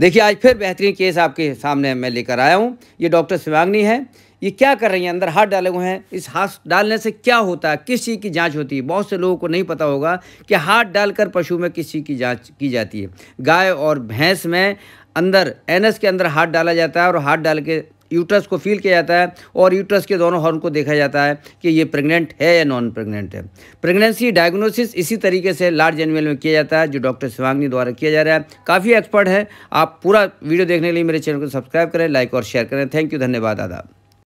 देखिए आज फिर बेहतरीन केस आपके सामने मैं लेकर आया हूँ ये डॉक्टर शिवांगनी है ये क्या कर रही हैं अंदर हाथ डाले हुए हैं इस हाथ डालने से क्या होता है किस चीज़ की जांच होती है बहुत से लोगों को नहीं पता होगा कि हाथ डालकर पशु में किस चीज़ की जांच की जाती है गाय और भैंस में अंदर एनएस के अंदर हाथ डाला जाता है और हाथ डाल के यूट्रस को फील किया जाता है और यूट्रस के दोनों हॉर्न को देखा जाता है कि ये प्रेग्नेंट है या नॉन प्रेग्नेंट है प्रेगनेंसी डायग्नोसिस इसी तरीके से लार्ज एनिमल में किया जाता है जो डॉक्टर शिवांगनी द्वारा किया जा रहा है काफ़ी एक्सपर्ट है आप पूरा वीडियो देखने के लिए मेरे चैनल को सब्सक्राइब करें लाइक और शेयर करें थैंक यू धन्यवाद दादा